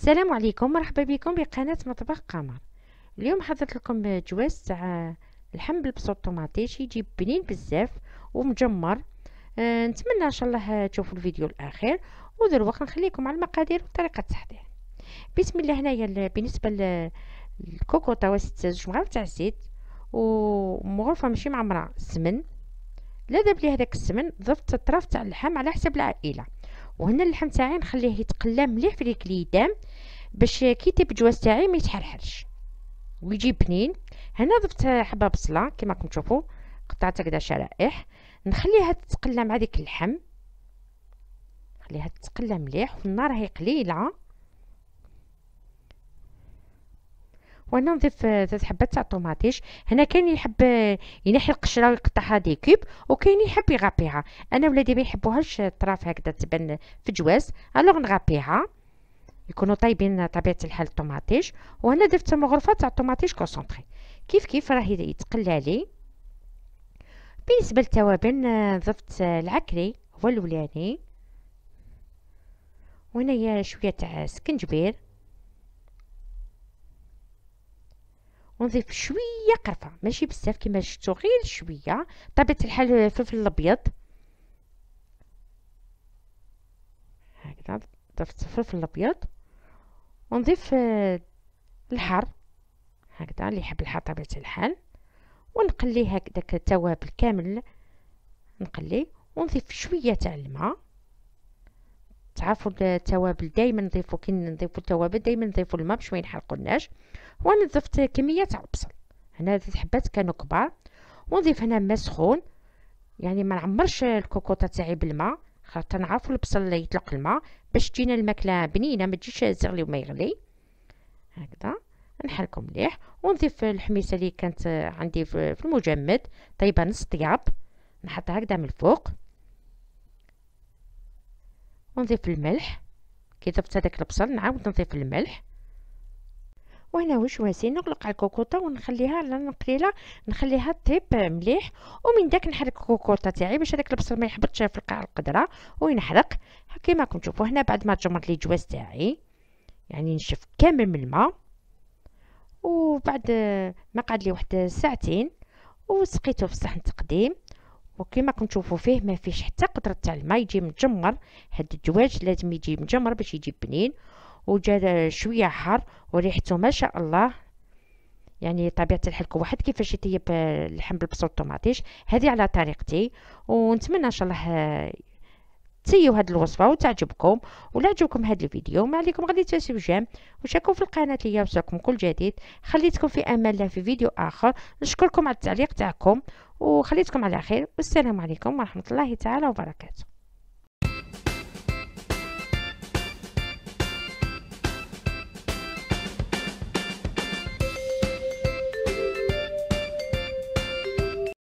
السلام عليكم مرحبا بكم بقناة مطبخ قمر اليوم حضرت لكم جواز تاع اللحم بالبصل الطوماطيش يجي بنين بزاف ومجمر آه نتمنى ان شاء الله تشوفوا الفيديو الاخير وذو الوقت نخليكم على المقادير وطريقه التحضير بسم الله هنايا بالنسبه للكوكوطه وست زوج مغارف تاع الزيت ومغرفه ماشي معمره سمن لا داب لي هذاك السمن ضفت الطرف تاع اللحم على حسب العائله وهنا اللحم تاعي نخليه يتقلى مليح في ليدام باش كي يطيب الجواز تاعي ما يتحرحرش ويجي بنين هنا ضفت حبه بصله كما راكم تشوفوا قطعت هكذا شرائح نخليها تتقلى مع ديك اللحم نخليها تتقلى مليح وفي النار هي قليله وانا نضيف آه، ثلاث حبات تاع الطوماطيش هنا كاين يحب آه، ينحي القشره ويقطعها دي كوب وكاين يحب يغابيها انا ولادي ما يحبوهاش الطراف آه، هكذا تبان في الجواز الوغ نغابيها يكونوا طايبين طبيعه الحال الطوماطيش وهنا درت مغرفه تاع الطوماطيش كونسونطري كيف كيف راه يتقلى لي بالنسبه للتوابل ضفت العكري هو الاولاني وهنايا شويه تاع سكنجبير ونضيف شويه قرفه ماشي بزاف كيما شفتو غير شويه طبيعه الحال الفلفل الابيض هكذا ضفت الفلفل الابيض ونضيف آه، الحر هكذا اللي يحب الحار طبيعة الحال ونقلي هكذاك التوابل كامل نقلي ونضيف شوية تاع الماء تعرفوا التوابل دائما نضيفوا كي نضيفوا التوابل دائما نضيفوا الماء باش ما وانا ضفت كميه تاع البصل هنا ثلاث حبات كانوا كبار ونضيف هنا ماء سخون يعني ما نعمرش الكوكوطه تاعي بالماء خاطر نعرفوا البصل يطلق الماء باش تجينا الماكله بنينه ما تجيش زغلي وما يغلي هكذا نحركو مليح ونضيف الحميسه اللي كانت عندي في المجمد طيبه نص طياب نحطها هكذا من الفوق ونضيف الملح كي ضفت هذاك البصل نعاود نضيف الملح وهنا وشواسي نغلق على الكوكوطه ونخليها على قليله نخليها طيب مليح ومن داك نحرك الكوكوطه تاعي باش هذاك البصل ما يحبطش في القاع القدره وينحرق كيما راكم تشوفوا هنا بعد ما جمرت لي جواز تاعي يعني نشف كامل من الماء وبعد ما قعد لي واحد ساعتين وسقيته في صحن تقديم وكما راكم تشوفوا فيه ما فيش حتى قطره تاع الماء يجي مجمر هاد الدجاج لازم يجي مجمر باش يجي بنين وجا شويه حار وريحته ما شاء الله يعني طبيعه الحال واحد كيفاش يطيب اللحم بالبصل الطوماطيش هذه على طريقتي ونتمنى ان شاء الله آه، تسيو هاد الوصفه وتعجبكم ولا عجبكم هاد الفيديو ما عليكم غادي تسيو جيم وشاركوا في القناه ليا وصلكم كل جديد خليتكم في امان الله في فيديو اخر نشكركم على التعليق تاعكم وخليتكم على خير والسلام عليكم ورحمه الله تعالى وبركاته